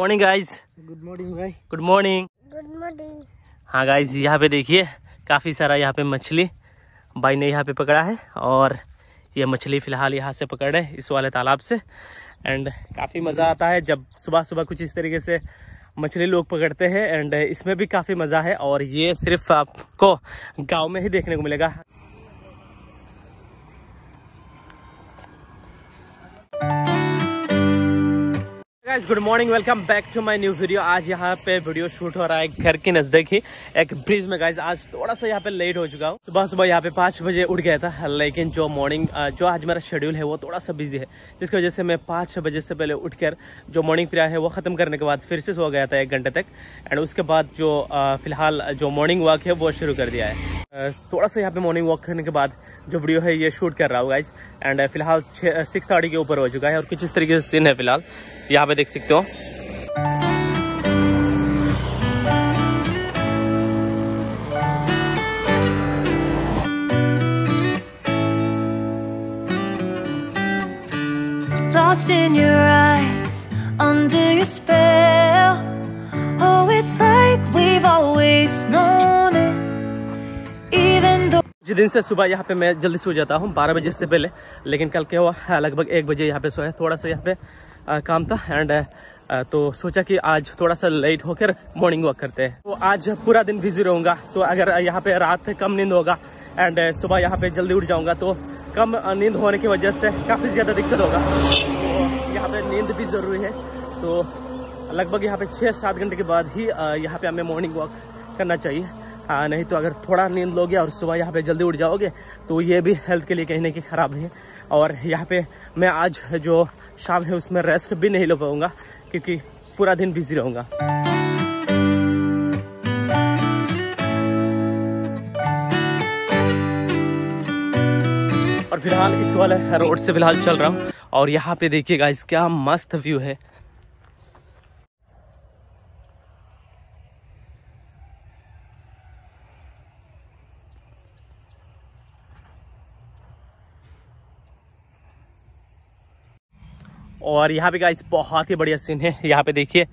morning guys good morning भाई good morning good morning हाँ guys यहाँ पे देखिए काफ़ी सारा यहाँ पे मछली भाई ने यहाँ पे पकड़ा है और ये मछली फ़िलहाल यहाँ से पकड़ रहे इस वाले तालाब से एंड काफ़ी मज़ा आता है जब सुबह सुबह कुछ इस तरीके से मछली लोग पकड़ते हैं एंड इसमें भी काफ़ी मज़ा है और ये सिर्फ आपको गांव में ही देखने को मिलेगा guys good morning welcome back to my new video आज यहाँ पे वीडियो शूट हो रहा है घर के नजदीक ही एक ब्रिज में गाइस आज थोड़ा सा यहाँ पे लेट हो चुका हूँ सुबह सुबह यहाँ पे पाँच बजे उठ गया था लेकिन जो मॉर्निंग जो आज मेरा शेड्यूल है वो थोड़ा सा बिजी है जिसकी वजह से मैं पाँच बजे से पहले उठकर जो मॉर्निंग प्रिया है वो खत्म करने के बाद फिर से सो गया था एक घंटे तक एंड उसके बाद जो फिलहाल जो मॉर्निंग वॉक है वो शुरू कर दिया है थोड़ा सा यहाँ पे मॉर्निंग वॉक करने के बाद जो वीडियो है ये शूट कर रहा हूँ गाइज एंड फिलहाल सिक्स थर्टी के ऊपर हो चुका है और कुछ इस तरीके से सीन है फिलहाल यहाँ पे देख सकते हो Lost in your eyes, under your spell Oh, it's like we've always known it जिस दिन से सुबह यहाँ पे मैं जल्दी सो जाता हूँ बारह बजे से पहले लेकिन कल क्या हुआ लगभग एक बजे यहाँ पे सोया थोड़ा सा यहाँ पे काम था एंड तो सोचा कि आज थोड़ा सा लेट होकर मॉर्निंग वॉक करते हैं तो आज पूरा दिन बिजी रहूँगा तो अगर यहाँ पे रात कम नींद होगा एंड सुबह यहाँ पे जल्दी उठ जाऊँगा तो कम नींद होने की वजह से काफ़ी ज़्यादा दिक्कत होगा तो यहाँ पे नींद भी ज़रूरी है तो लगभग यहाँ पे छः सात घंटे के बाद ही यहाँ पे हमें मॉर्निंग वॉक करना चाहिए हाँ नहीं तो अगर थोड़ा नींद लोगे और सुबह यहाँ पे जल्दी उठ जाओगे तो ये भी हेल्थ के लिए कहीं ना कहीं ख़राब है और यहाँ पे मैं आज जो शाम है उसमें रेस्ट भी नहीं ले पाऊंगा क्योंकि पूरा दिन बिजी रहूंगा और फिलहाल इस वाले रोड से फिलहाल चल रहा हूँ और यहाँ पे देखिएगा इसका मस्त व्यू है और यहाँ पे गाइस बहुत ही बढ़िया सीन है यहाँ पे देखिए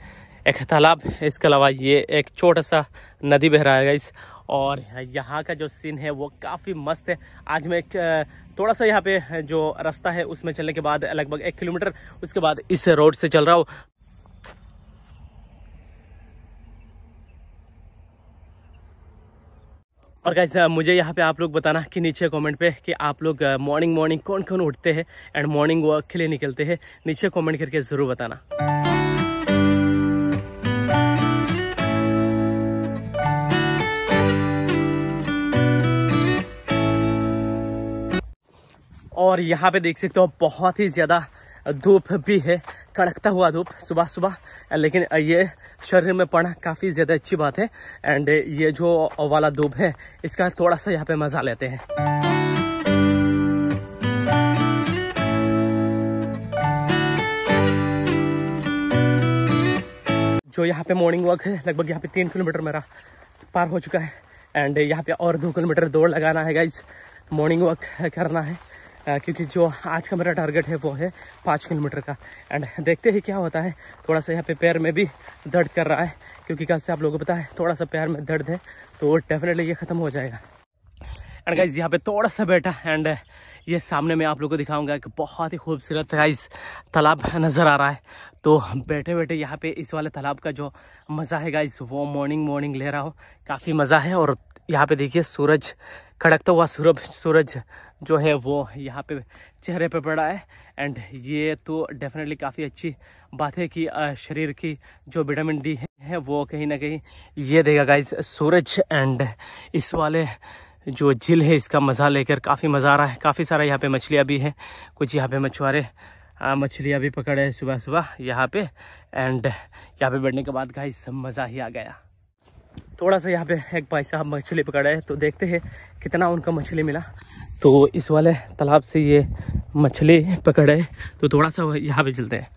एक तालाब इसके अलावा ये एक छोटा सा नदी बह रहा है गाइस और यहाँ का जो सीन है वो काफ़ी मस्त है आज मैं एक थोड़ा सा यहाँ पे जो रास्ता है उसमें चलने के बाद लगभग एक किलोमीटर उसके बाद इस रोड से चल रहा हूँ और गाइज uh, मुझे यहाँ पे आप लोग बताना कि नीचे कमेंट पे कि आप लोग मॉर्निंग मॉर्निंग कौन कौन उठते हैं एंड मॉर्निंग वॉक के लिए निकलते हैं नीचे कमेंट करके ज़रूर बताना और यहाँ पे देख सकते हो बहुत ही ज़्यादा धूप भी है कड़कता हुआ धूप सुबह सुबह लेकिन ये शरीर में पड़ना काफ़ी ज़्यादा अच्छी बात है एंड ये जो वाला धूप है इसका थोड़ा सा यहाँ पे मज़ा लेते हैं जो यहाँ पे मॉर्निंग वॉक है लगभग यहाँ पे तीन किलोमीटर मेरा पार हो चुका है एंड यहाँ पे और दो किलोमीटर दौड़ लगाना है गाइज मॉर्निंग वॉक करना है क्योंकि जो आज का मेरा टारगेट है वो है पाँच किलोमीटर का एंड देखते ही क्या होता है थोड़ा सा यहाँ पे पैर में भी दर्द कर रहा है क्योंकि कल से आप लोगों को पता है थोड़ा सा पैर में दर्द है तो डेफिनेटली ये ख़त्म हो जाएगा एंड गाइज यहाँ पे थोड़ा सा बैठा एंड ये सामने मैं आप लोगों को दिखाऊंगा कि बहुत ही खूबसूरत गाइज तालाब नज़र आ रहा है तो बैठे बैठे यहाँ पे इस वाले तालाब का जो मज़ा है गाइज वो मॉर्निंग मॉर्निंग ले रहा हो काफ़ी मज़ा है और यहाँ पे देखिए सूरज खड़कता हुआ सूरज सूरज जो है वो यहाँ पे चेहरे पे पड़ा है एंड ये तो डेफिनेटली काफ़ी अच्छी बात है कि शरीर की जो विटामिन डी है वो कहीं ना कहीं ये देगा गाइज सूरज एंड इस वाले जो झील है इसका मज़ा लेकर काफ़ी मज़ा आ रहा है काफ़ी सारा यहाँ पे मछलियाँ भी हैं कुछ यहाँ पे मछुआरे मछलियाँ भी पकड़े हैं सुबह सुबह यहाँ पे एंड यहाँ पे बैठने के बाद गाइस मज़ा ही आ गया थोड़ा सा यहाँ पे एक भाई साहब मछली पकड़ा है तो देखते हैं कितना उनका मछली मिला तो इस वाले तालाब से ये मछली पकड़े तो थोड़ा सा यहाँ पे चलते हैं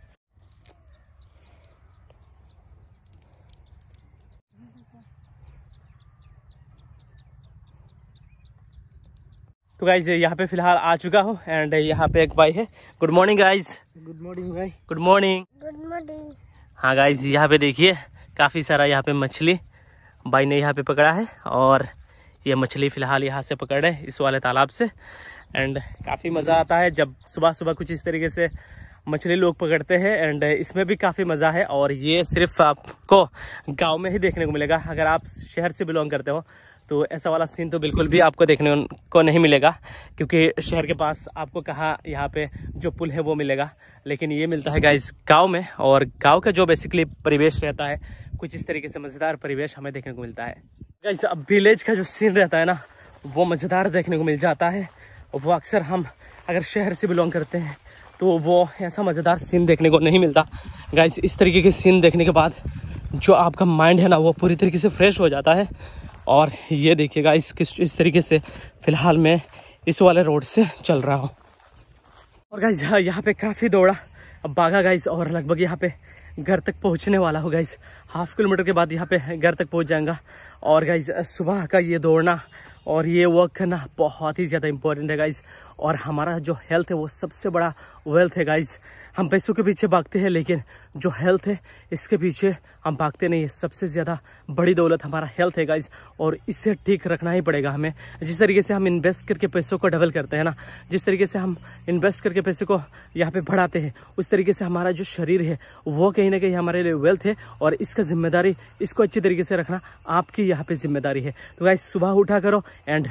तो गाइज यहाँ पे फिलहाल आ चुका हूँ एंड यहाँ पे एक भाई है good morning guys good morning भाई गुड मॉर्निंग गुड मॉर्निंग हाँ गाइज यहाँ पे देखिए काफ़ी सारा यहाँ पे मछली भाई ने यहाँ पे पकड़ा है और ये मछली फ़िलहाल यहाँ से पकड़ रहे इस वाले तालाब से एंड काफ़ी मज़ा आता है जब सुबह सुबह कुछ इस तरीके से मछली लोग पकड़ते हैं एंड इसमें भी काफ़ी मज़ा है और ये सिर्फ आपको गांव में ही देखने को मिलेगा अगर आप शहर से बिलोंग करते हो तो ऐसा वाला सीन तो बिल्कुल भी आपको देखने को नहीं मिलेगा क्योंकि शहर के पास आपको कहा यहाँ पे जो पुल है वो मिलेगा लेकिन ये मिलता है गाइस गांव में और गांव का जो बेसिकली परिवेश रहता है कुछ इस तरीके से मज़ेदार परिवेश हमें देखने को मिलता है गाइस अब विलेज का जो सीन रहता है ना वो मज़ेदार देखने को मिल जाता है वो अक्सर हम अगर शहर से बिलोंग करते हैं तो वो ऐसा मज़ेदार सीन देखने को नहीं मिलता गाइस इस तरीके के सीन देखने के बाद जो आपका माइंड है ना वो पूरी तरीके से फ्रेश हो जाता है और ये देखिएगा इस किस इस तरीके से फ़िलहाल मैं इस वाले रोड से चल रहा हूँ और गाइज हाँ, यहाँ पे काफ़ी दौड़ा अब बागा गाइज और लगभग यहाँ पे घर तक पहुँचने वाला हो गाइज हाफ किलोमीटर के बाद यहाँ पे घर तक पहुँच जाएंगा और गाइज सुबह का ये दौड़ना और ये वर्क करना बहुत ही ज़्यादा इम्पोर्टेंट है गाइज और हमारा जो हेल्थ है वो सबसे बड़ा वेल्थ है गाइज़ हम पैसों के पीछे भागते हैं लेकिन जो हेल्थ है इसके पीछे हम भागते नहीं है सबसे ज़्यादा बड़ी दौलत हमारा हेल्थ है गाइज और इससे ठीक रखना ही पड़ेगा हमें जिस तरीके से हम इन्वेस्ट करके पैसों को डबल करते हैं ना जिस तरीके से हम इन्वेस्ट करके पैसे को यहाँ पे बढ़ाते हैं उस तरीके से हमारा जो शरीर है वो कहीं ना कहीं हमारे लिए वेल्थ है और इसका जिम्मेदारी इसको अच्छी तरीके से रखना आपकी यहाँ पे जिम्मेदारी है तो गाइज सुबह उठा करो एंड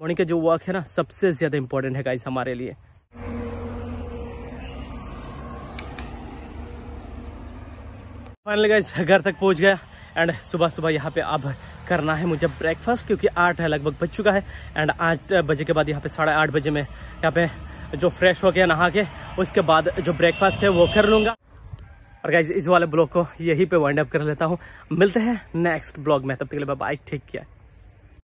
मॉर्निंग का जो वर्क है ना सबसे ज़्यादा इंपॉर्टेंट है गाइज हमारे लिए फाइनली गाइस घर तक पहुंच गया एंड सुबह सुबह यहाँ पे अब करना है मुझे ब्रेकफास्ट क्योंकि आठ है लगभग बज चुका है एंड आठ बजे के बाद यहाँ पे साढ़े आठ बजे में यहाँ पे जो फ्रेश हो गया नहा के उसके बाद जो ब्रेकफास्ट है वो कर लूँगा और गाइज इस वाले ब्लॉग को यहीं पे वाइंड अप कर लेता हूँ मिलते हैं नेक्स्ट ब्लॉग में तब तक के लिए बाइक ठीक किया